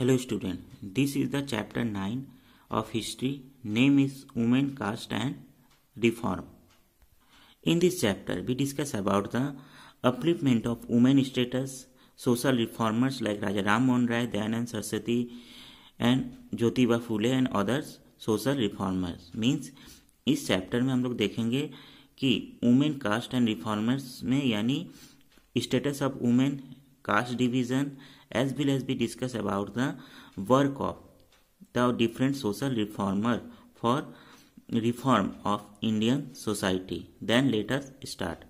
Hello student this is the chapter nine of history name is women caste and reform in this chapter we discuss about the upliftment of women status social reformers like Raja Ram Mohan Roy Dayanand Saraswati and Jyotiba Phule and others social reformers means इस चैप्टर में हम लोग देखेंगे कि women caste and reformers में यानी status of women caste division as well as we discuss about the work of the different social reformer for reform of Indian society. Then let us start.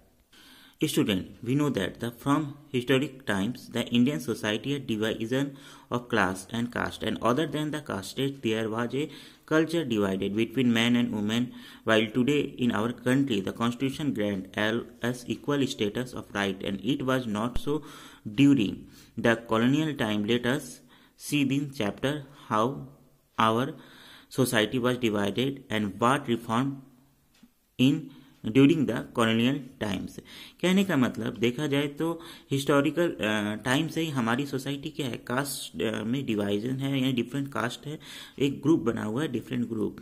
Student, we know that the, from historic times the Indian society had division of class and caste, and other than the caste, there was a culture divided between men and women. While today in our country, the constitution grant all as equal status of right, and it was not so during the colonial time. Let us see this chapter how our society was divided and what reform in during the colonial times कहने का मतलब देखा जाए तो historical time से ही हमारी society क्या है कास्ट में डिवाइजन है यानी डिफरेंट कास्ट है एक ग्रुप बना हुआ है डिफरेंट ग्रुप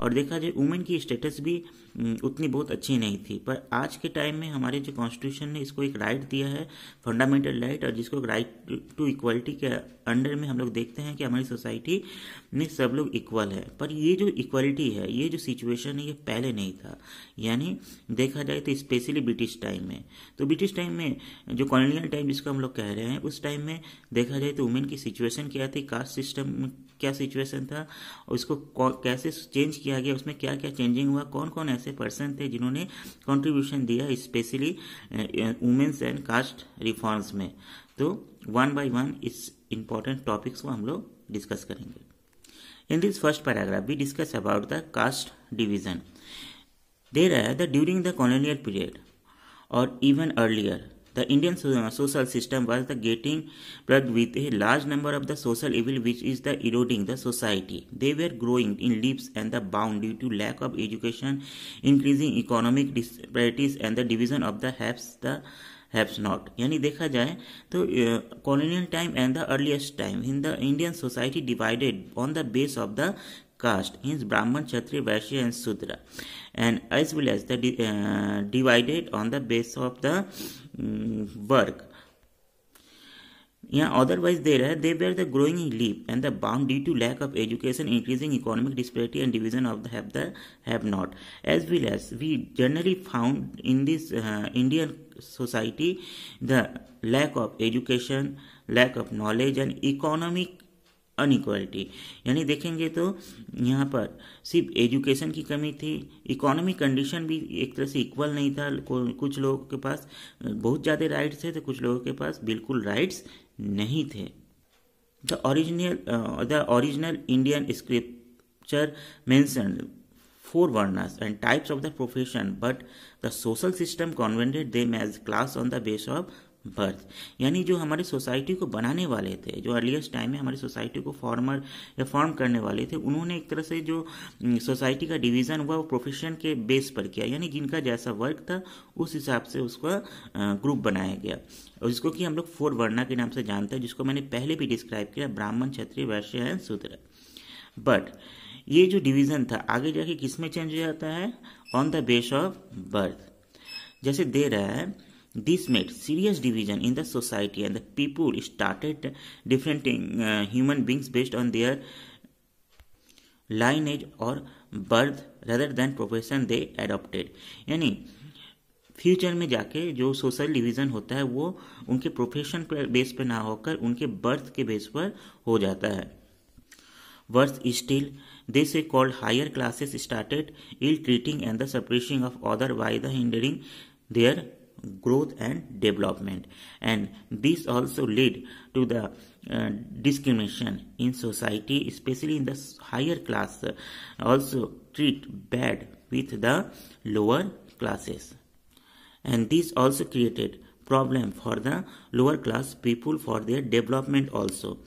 और देखा जाए वुमेन की स्टेटस भी हम्म, उतनी बहुत अच्छी नहीं थी पर आज के टाइम में हमारे जो कॉन्स्टिट्यूशन ने इसको एक राइट दिया है फंडामेंटल राइट और जिसको राइट टू इक्वलिटी के अंडर में हम लोग देखते हैं कि हमारी सोसाइटी में सब लोग इक्वल है पर ये जो इक्वलिटी है ये जो सिचुएशन है ये पहले नहीं था यानी देखा जाए तो स्पेशली ब्रिटिश टाइम में तो ब्रिटिश टाइम में जो कॉलोनियल टाइम जिसको हम लोग कह रहे हैं उस टाइम में देखा जाए तो वुमेन की सिचुएशन क्या थी कास्ट सिस्टम क्या सिचुएशन था और उसको कैसे चेंज किया गया उसमें क्या क्या चेंजिंग हुआ कौन कौन ऐसा ऐसे पर्सन थे जिन्होंने कंट्रीब्यूशन दिया specially women's and caste reforms में तो वन बाय वन इस इम्पॉर्टेंट टॉपिक्स को हम लोग डिस्कस करेंगे in this first paragraph we discuss about the caste division there are the during the colonial period और even earlier The Indian social system was the getting plagued with a large number of the social evil which is the eroding the society. They were growing in leaps and the bound due to lack of education, increasing economic disparities and the division of the haves the haves not यानी देखा जाए तो colonial time and the earliest time in the Indian society divided on the base of the caste means Brahman, Kshatriya, Vaishya and Sudra and as well as the uh, divided on the base of the Mm, work yeah, otherwise there they were the growing leap and the bound due to lack of education, increasing economic disparity and division of the have the have not, as well as we generally found in this uh, Indian society the lack of education, lack of knowledge and economic inequality यानी देखेंगे तो यहाँ पर सिर्फ education की कमी थी economic condition भी एक तरह से इक्वल नहीं था कुछ लोगों के पास बहुत ज़्यादा राइट्स थे तो कुछ लोगों के पास बिल्कुल राइट्स नहीं थे the original the original Indian scripture mentioned four varnas and types of the profession but the social system converted them as class on the base of birth यानी जो हमारी सोसाइटी को बनाने वाले थे जो अर्लीस्ट टाइम में हमारी सोसाइटी को फॉर्मर या फॉर्म करने वाले थे उन्होंने एक तरह से जो सोसाइटी का डिवीज़न हुआ वो प्रोफेशन के बेस पर किया यानी जिनका जैसा वर्क था उस हिसाब से उसका ग्रुप बनाया गया और जिसको कि हम लोग फोर वर्णा के नाम से जानते हैं जिसको मैंने पहले भी डिस्क्राइब किया ब्राह्मण क्षत्रिय वैश्य एंड शूद्र बट ये जो डिवीज़न था आगे जाके किस में चेंज हो जाता है on the base of birth जैसे दे रहा है This made serious division in the society, and the people started differentiating uh, human beings based on their lineage or birth rather than profession they adopted yani future में जाके जो social division होता है वो उनके प्रोफेशन पर base पर ना होकर उनके बर्थ के बेस पर हो जाता है birth still this a called higher classes started ill treating and the suppressing of other by the hindering their growth and development and this also lead to the uh, discrimination in society especially in the higher class uh, also treat bad with the lower classes and this also created problem for the lower class people for their development also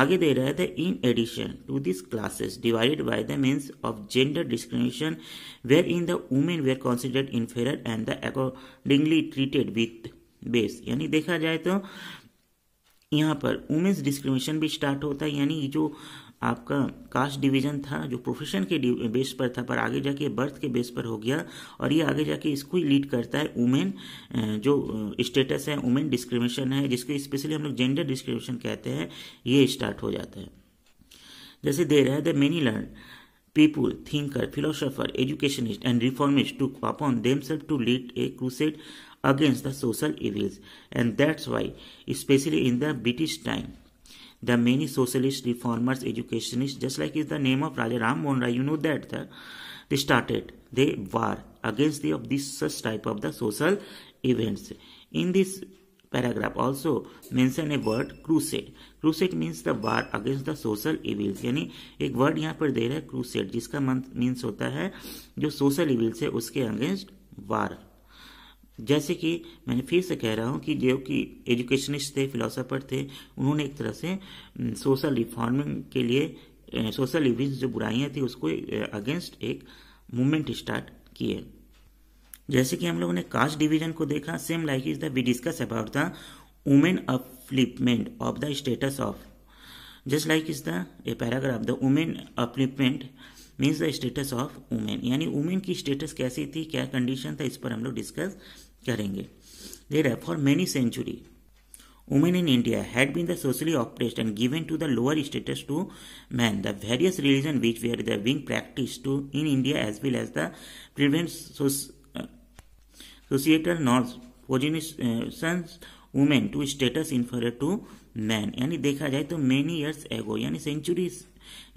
आगे दे रहे थे in addition to this classes divided by the means of gender discrimination where in the women were considered inferior and the accordingly treated with base यानी देखा जाए तो यहाँ पर वुमेन्स डिस्क्रिमिनेशन भी स्टार्ट होता है यानी जो आपका कास्ट डिवीजन था जो प्रोफेशन के बेस पर था पर आगे जाके बर्थ के बेस पर हो गया और ये आगे जाके इसको ही लीड करता है वुमेन जो स्टेटस है वुमेन डिस्क्रिमिनेशन है जिसको स्पेशली हम लोग जेंडर डिस्क्रिमिनेशन कहते हैं ये स्टार्ट हो जाता है जैसे दे रहे the many learn people thinker philosopher educationist and reformist to upon them self to lead a crusade against the social evils and that's why specially in the British time the many socialist reformers educationist just like is the name of Raja Ram Mohan Roy you know that the started they war against the of this such type of the social events in this paragraph also mention A word crusade crusade means the war against the social evils यानी एक word यहाँ पर दे रहा है crusade जिसका means होता है जो सोशल इविल्स है उसके अगेंस्ट वार जैसे कि मैंने फिर से कह रहा हूँ कि जो कि एजुकेशनिस्ट थे फिलोसोफर थे उन्होंने एक तरह से सोशल रिफॉर्मिंग के लिए सोशल इविज जो बुराइयां थी उसको अगेंस्ट एक मूवमेंट स्टार्ट किए जैसे कि हम लोगों ने कास्ट डिवीजन को देखा same like is the we discuss about the women upliftment of the status of just like is the a paragraph the women upliftment means the status of women यानी women की status कैसी थी क्या condition था इस पर हम लोग डिस्कस करेंगे देर है for many century women in India had been the socially oppressed and given to the lower status to man the various religion which we are the being practice to in India as well as the prevalent societal norms position women to status inferior to man यानी देखा जाए तो many years ago यानी centuries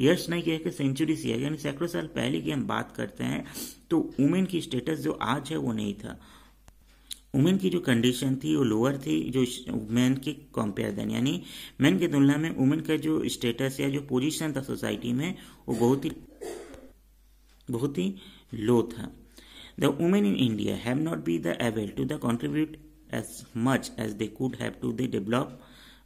यश किया कि century से यानी सैकड़ों साल पहले की हम बात करते हैं तो वुमेन की स्टेटस जो आज है वो नहीं था वुमेन की जो कंडीशन थी वो लोअर थी जो मैन के कंपेयर देन यानी मैन की तुलना में वुमेन का जो स्टेटस या जो पोजीशन था सोसाइटी में वो बहुत ही बहुत ही लो था the women in India have not be the able to the contribute as much as they could have to the 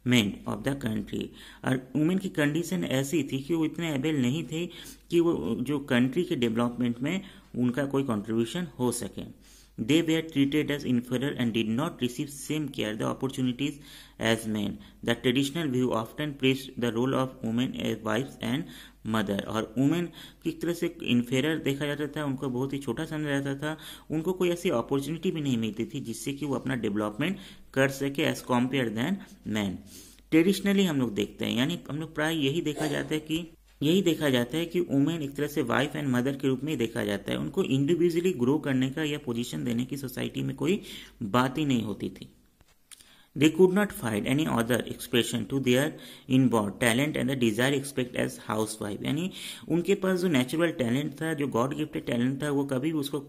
development of the country और वुमेन की कंडीशन ऐसी थी कि वो इतने एबल नहीं थे कि वो जो कंट्री के डेवलपमेंट में उनका कोई कंट्रीब्यूशन हो सके are treated as inferior and did not receive same care the the as man the traditional view view often place the role of women as wife and mother और women किस तरह से inferior देखा जाता था उनको बहुत ही छोटा समझा जाता था उनको कोई ऐसी अपॉर्चुनिटी भी नहीं मिलती थी जिससे कि वो अपना डेवलपमेंट कर सके as compare than man traditionally हम लोग देखते हैं यानी हम लोग प्राय यही देखा जाता है कि यही देखा जाता है कि वुमेन एक तरह से वाइफ एंड मदर के रूप में देखा जाता है उनको इंडिविजुअली ग्रो करने का या पोजीशन देने की सोसाइटी में कोई बात ही नहीं होती थी They could not find any other expression to their inborn talent and the desire expect as housewife यानी उनके पास जो नेचुरल टैलेंट था जो गॉड गिफ्टेड टैलेंट था वो कभी भी उसको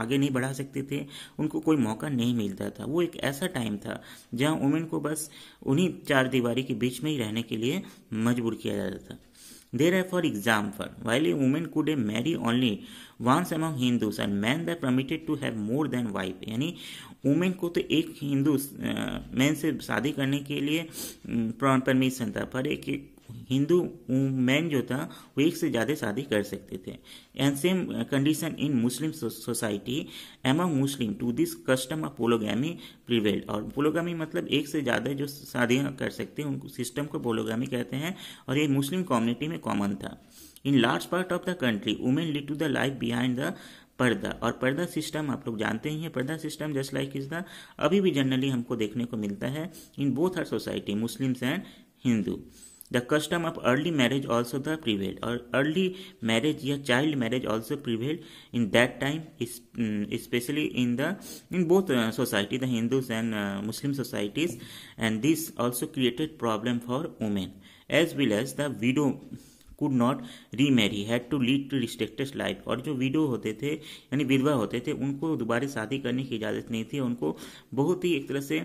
आगे नहीं बढ़ा सकते थे उनको कोई मौका नहीं मिलता था वो एक ऐसा टाइम था जहाँ वुमेन को बस उन्हीं चार दीवारी के बीच में ही रहने के लिए मजबूर किया जाता था Therefore, example, while a woman could marry only once among Hindus and men were permitted to have more than wife यानी वुमेन को तो एक हिंदू मैन से शादी करने के लिए परमिशन था पर एक हिंदू मैन जो था वो एक से ज़्यादा शादी कर सकते थे and same condition in Muslim society um Muslim to this custom of polygamy prevailed और पोलोगामी मतलब एक से ज़्यादा जो शादियाँ कर सकते हैं उनको सिस्टम को पोलोगामी कहते हैं और ये मुस्लिम कम्युनिटी में कॉमन था in large part of the country women lead to the life behind the purdah और पर्दा सिस्टम आप लोग जानते ही हैं purdah system just like is the अभी भी जनरली हमको देखने को मिलता है इन बोथ हर society Muslims and Hindu the custom of early marriage also the prevail और अर्ली मैरिज या child marriage also prevail in that time specially in the in both society the Hindus and Muslim societies and this also created problem for women as well as the widow could not remarry had to lead to restricted life और जो window होते थे यानी विधवा होते थे उनको दोबारा शादी करने की इजाज़त नहीं थी उनको बहुत ही एक तरह से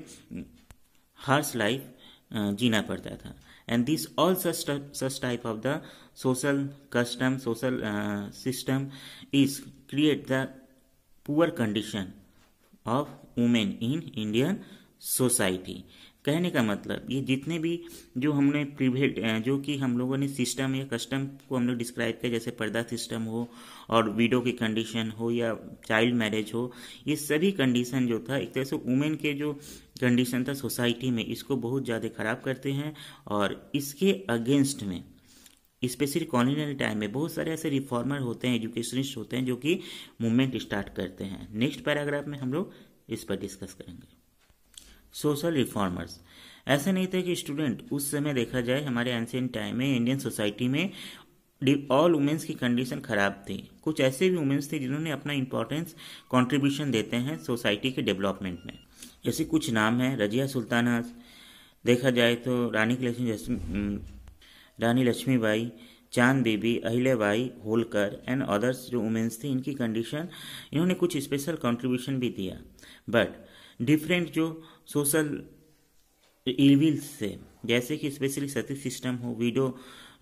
हार्श mm, लाइफ uh, जीना पड़ता था and these all such such type of the social custom social uh, system is create the poor condition of women in indian society कहने का मतलब ये जितने भी जो हमने प्रिवेट जो कि हम लोगों ने सिस्टम या कस्टम को हम लोग डिस्क्राइब किया जैसे पर्दा सिस्टम हो और वीडो की कंडीशन हो या चाइल्ड मैरिज हो ये सभी कंडीशन जो था एक तरह से वुमेन के जो कंडीशन था सोसाइटी में इसको बहुत ज़्यादा ख़राब करते हैं और इसके अगेंस्ट में स्पेशली कॉलोनियल टाइम में बहुत सारे ऐसे रिफॉर्मर होते हैं एजुकेशनिस्ट होते हैं जो कि मूवमेंट स्टार्ट करते हैं नेक्स्ट पैराग्राफ में हम लोग इस पर डिस्कस करेंगे सोशल रिफॉर्मर्स ऐसे नहीं थे कि स्टूडेंट उस समय देखा जाए हमारे एंशियंट टाइम में इंडियन सोसाइटी में ऑल वुमेंस की कंडीशन खराब थी कुछ ऐसे भी वुमेंस थे जिन्होंने अपना इंपॉर्टेंस कंट्रीब्यूशन देते हैं सोसाइटी के डेवलपमेंट में जैसे कुछ नाम हैं रजिया सुल्ताना देखा जाए तो रानी लक्ष्मी रानी लक्ष्मीबाई चांद बीबी अहिल्याबाई होलकर एंड अदर्स जो वुमेंस थी इनकी कंडीशन इन्होंने कुछ स्पेशल कंट्रीब्यूशन भी दिया बट डिफरेंट जो सोशल इविल्स से जैसे कि स्पेशली सती सिस्टम हो वीडो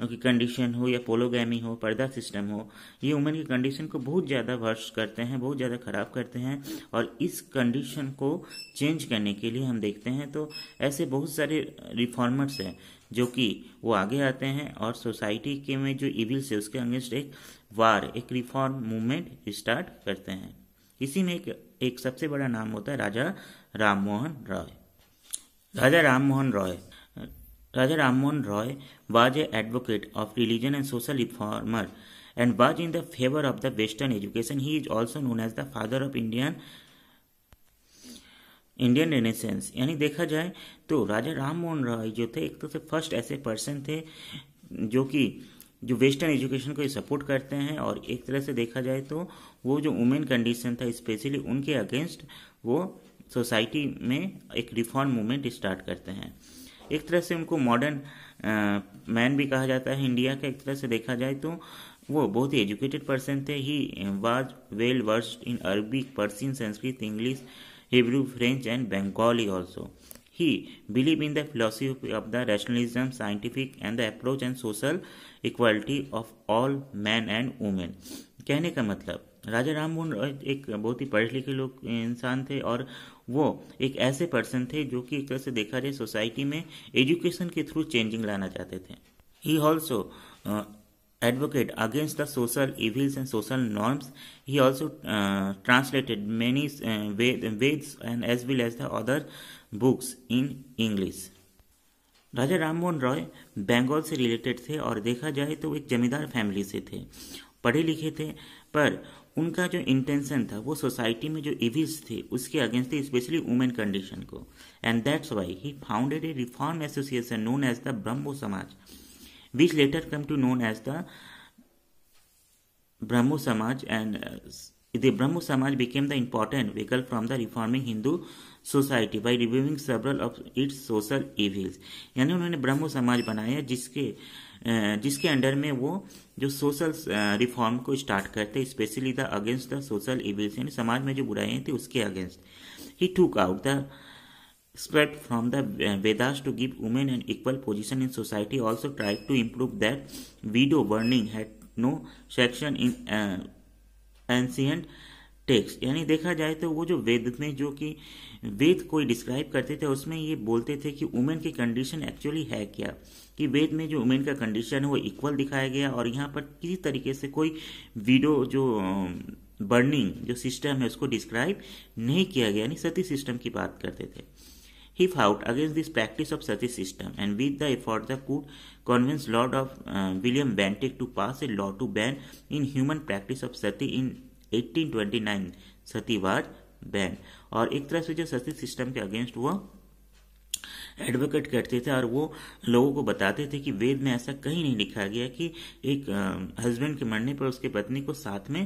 की कंडीशन हो या पोलोगैमी हो पर्दा सिस्टम हो ये वुमेन की कंडीशन को बहुत ज़्यादा वर्ष करते हैं बहुत ज़्यादा ख़राब करते हैं और इस कंडीशन को चेंज करने के लिए हम देखते हैं तो ऐसे बहुत सारे रिफॉर्मर्स हैं जो कि वो आगे आते हैं और सोसाइटी के में जो इविल्स है उसके अगेंस्ट एक वार एक रिफॉर्म मूवमेंट स्टार्ट करते हैं इसी में एक एक सबसे बड़ा नाम होता है Raja Rammohan Roy Raja Rammohan Roy Raja Rammohan Roy was a advocate of religion and social reformer and was in the favour of the western education he is also known as the father of Indian Indian renaissance यानी देखा जाए तो राजा राममोहन रॉय जो थे एक तो से फर्स्ट ऐसे पर्सन थे जो कि जो वेस्टर्न एजुकेशन को ये सपोर्ट करते हैं और एक तरह से देखा जाए तो वो जो वुमेन कंडीशन था स्पेशली उनके अगेंस्ट वो सोसाइटी में एक रिफॉर्म मूवमेंट स्टार्ट करते हैं एक तरह से उनको मॉडर्न मैन भी कहा जाता है इंडिया का एक तरह से देखा जाए तो वो बहुत ही एजुकेटेड पर्सन थे he was well versed in Arabic Persian Sanskrit English Hebrew French and Bengali also He believe in the philosophy of the rationalism, scientific, and the approach and social equality of all men and women. कहने का मतलब राजा राम मोहन एक बहुत ही पढ़े लिखे लोग इंसान थे और वो एक ऐसे पर्सन थे जो कि एक तरह से देखा जाए सोसाइटी में एजुकेशन के थ्रू चेंजिंग लाना चाहते थे he also advocate against the social evils and social norms. He also uh, translated many uh, Veds and as well as the other books in English. Raja Rammohan Roy Bengal से रिलेटेड थे और देखा जाए तो एक जमींदार फैमिली से थे पढ़े लिखे थे पर उनका जो इंटेंशन था वो सोसाइटी में जो इविल्स थे उसके अगेंस्ट थे स्पेशली वुमेन कंडीशन को and that's why he founded a reform association known as the Brahmo Samaj which later come to known as the Brahmo Samaj and uh, the Brahmo Samaj became the important vehicle from the reforming Hindu society by reviewing several of its social evils यानी उन्होंने ब्रह्मो समाज बनाया जिसके uh, जिसके under में वो जो social reform uh, को स्टार्ट करते specially the against the social evils यानी समाज में जो बुराई थी उसके against he took out the spread from the uh, Vedas to give women an equal position in society also tried to improve that widow burning had no section in uh, ancient texts यानी देखा जाए तो वो जो वेद में जो कि वेद कोई डिस्क्राइब करते थे उसमें ये बोलते थे कि वुमेन की कंडीशन एक्चुअली है क्या कि वेद में जो वुमेन का कंडीशन है वो इक्वल दिखाया गया और यहाँ पर किसी तरीके से कोई वीडो जो बर्निंग um, जो सिस्टम है उसको डिस्क्राइब नहीं किया गया यानी सती सिस्टम की बात करते थे He fought against this practice of such a system and with the effort the could convince Lord of uh, William Bentinck to pass a law to ban in human practice of sati in 1829 sati was ban aur ek tarah se jo sati system ke against वो advocate करते थे और वो लोगों को बताते थे कि वेद में ऐसा कहीं नहीं लिखा गया कि एक हस्बैंड के मरने पर उसके पत्नी को साथ में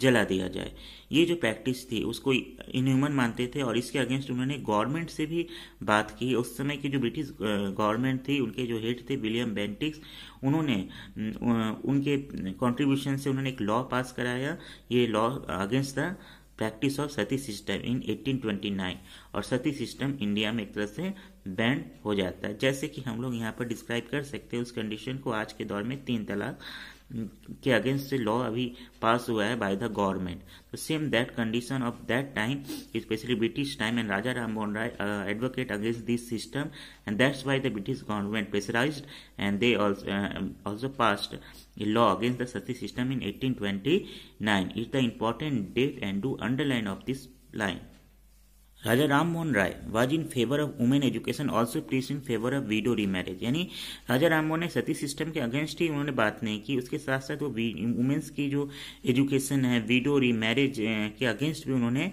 जला दिया जाए ये जो प्रैक्टिस थी उसको इनह्यूमन मानते थे और इसके अगेंस्ट उन्होंने गवर्नमेंट से भी बात की उस समय की जो ब्रिटिश गवर्नमेंट थी उनके जो हेड थे विलियम बेंटिक्स उन्होंने उनके कंट्रीब्यूशन से उन्होंने एक लॉ पास कराया ये law against the practice of sati system in 1829 और सती सिस्टम इंडिया में एक तरह से बैंड हो जाता है जैसे कि हम लोग यहाँ पर डिस्क्राइब कर सकते हैं उस कंडीशन को आज के दौर में तीन तलाक के अगेंस्ट लॉ अभी पास हुआ है बाय द गवर्नमेंट तो same that condition of that time specially British time and Raja Ram Mohan Roy advocate against this system and that's why the British government pressurise and they also passed law against the Sati system in 1829 is the important date and do underline of this line. Raja Ram Mohan Roy was in favour of women education also please in favour of widow remarriage यानी राजा राम मोहन ने सती system के against ही उन्होंने बात नहीं की उसके साथ साथ वो वुमेन्स की जो एजुकेशन है वीडो रीमैरिज के अगेंस्ट भी उन्होंने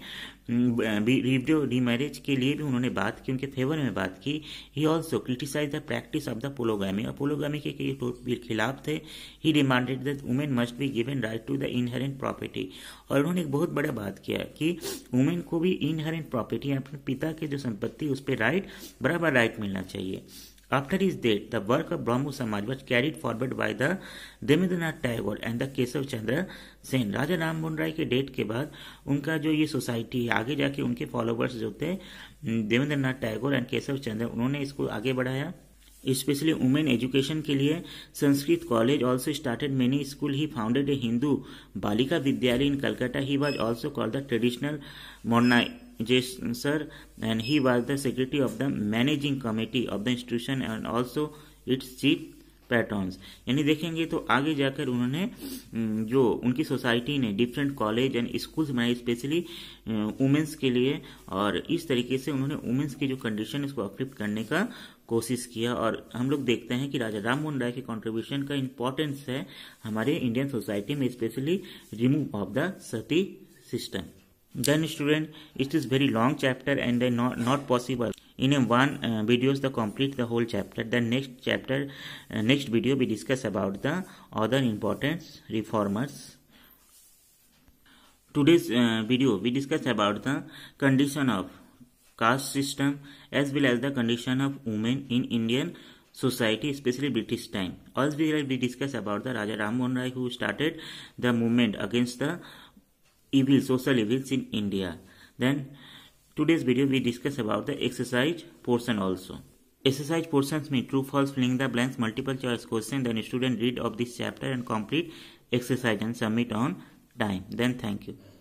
रिव्यू रीमैरिज के लिए भी उन्होंने बात की उनके फेवर में बात की he also criticise the practice of the polygamy और पोलोगामी के तो खिलाफ थे he demanded that women must be given right to the inherent property और उन्होंने एक बहुत बड़ा बात किया कि वुमेन को भी इनहेरेंट प्रॉपर्टी अपने पिता के जो संपत्ति उस पर राइट बराबर राइट मिलना चाहिए After his death, the work of Brahmo Samaj was carried forward by the Demedranath Tagore and the Keshav Chandra Sen राजा राम मोहन राय के डेट के बाद उनका जो ये सोसाइटी है आगे जाके उनके फॉलोवर्स जो थे देवेंद्र नाथ टैगोर एंड केशव चंद्र उन्होंने इसको आगे बढ़ाया स्पेशली वुमेन एजुकेशन के लिए Sanskrit college also started many school he founded a Hindu Balika Vidyalaya in Calcutta he was also call the traditional मोर्नाई Jaisar and he was the secretary of the managing committee of the institution and also its chief patrons यानी देखेंगे तो आगे जाकर उन्होंने जो उनकी society ने डिफरेंट कॉलेज एंड स्कूल्स बनाए स्पेशली वुमेंस के लिए और इस तरीके से उन्होंने वुमेंस की जो कंडीशन उसको अपलिफ्ट करने का कोशिश किया और हम लोग देखते हैं कि राजा राम मोहन राय के कंट्रीब्यूशन का इम्पोर्टेंस है हमारे इंडियन सोसाइटी में specially remove of the sati system Then student, it is very long chapter and then not, not possible. In a one uh, videos the complete the whole chapter. then next chapter, uh, next video we discuss about the other important reformers. Today's uh, video we discuss about the condition of caste system as well as the condition of women in Indian society, especially British time. Also we will discuss about the Raja Ram Mohan Rai who started the movement against the uh, Evil social evils in India. Then today's video we discuss about the exercise portion also. Exercise portions mean true, false, filling the blanks, multiple choice question. Then student read of this chapter and complete exercise and submit on time. Then thank you.